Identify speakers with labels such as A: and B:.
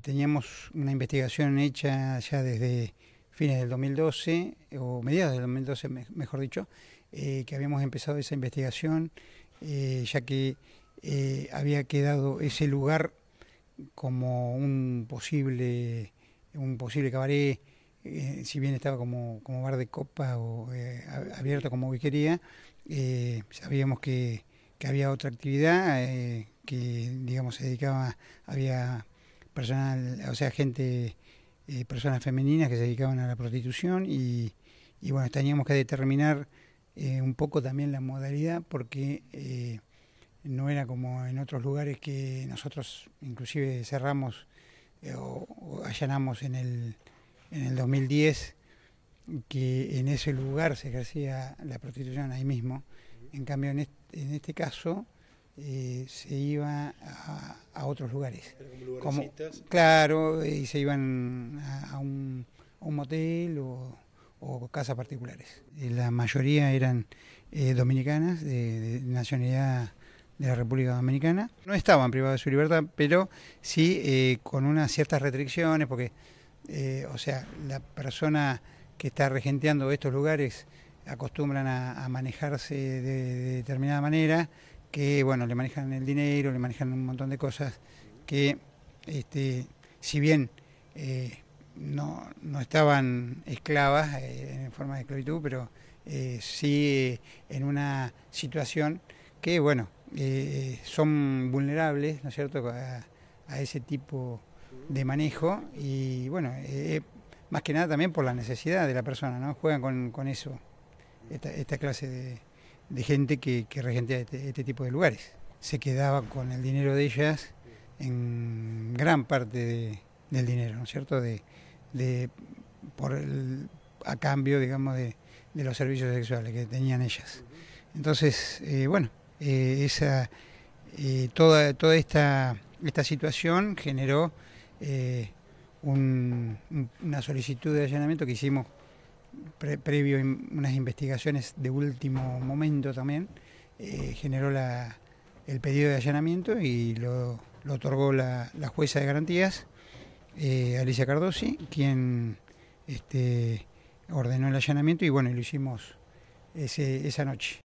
A: teníamos una investigación hecha ya desde fines del 2012, o mediados del 2012, mejor dicho, eh, que habíamos empezado esa investigación, eh, ya que eh, había quedado ese lugar como un posible, un posible cabaret, si bien estaba como, bar de copa o abierto como quería, sabíamos que, que, había otra actividad que, digamos, se dedicaba, había o sea, gente, eh, personas femeninas que se dedicaban a la prostitución y, bueno, teníamos que determinar eh, un poco también la modalidad porque eh, no era como en otros lugares que nosotros inclusive cerramos o, allanamos en el, 2010 que en ese lugar se ejercía la prostitución ahí mismo. En cambio, en este caso, eh, se iba a, otros lugares. como, Claro, y se iban a, un, motel o, casas particulares. Eh, la mayoría eran eh, dominicanas, de, nacionalidad de la República Dominicana. No estaban privados de su libertad, pero sí con unas ciertas restricciones, porque, o sea, la persona que está regenteando estos lugares acostumbran a, manejarse de, determinada manera que bueno, le manejan el dinero, le manejan un montón de cosas que, este, si bien eh, no, estaban esclavas eh, en forma de esclavitud, pero eh, sí en una situación que, bueno, son vulnerables, ¿no es cierto?, a, ese tipo de manejo y, bueno, más que nada también por la necesidad de la persona, ¿no? Juegan con, con eso, esta, esta clase de, de gente que, que regentea este, este, tipo de lugares. Se quedaba con el dinero de ellas en gran parte del dinero, ¿no es cierto? De, por el, a cambio, digamos, de, de, los servicios sexuales que tenían ellas. Entonces, eh, bueno, eh, esa, eh, toda, toda esta, situación generó una solicitud de allanamiento que hicimos previo a unas investigaciones de último momento también, eh, generó la, el pedido de allanamiento y lo, otorgó la, jueza de garantías, eh, Alicia Cardosi, quien este, ordenó el allanamiento y bueno, lo hicimos ese, esa noche.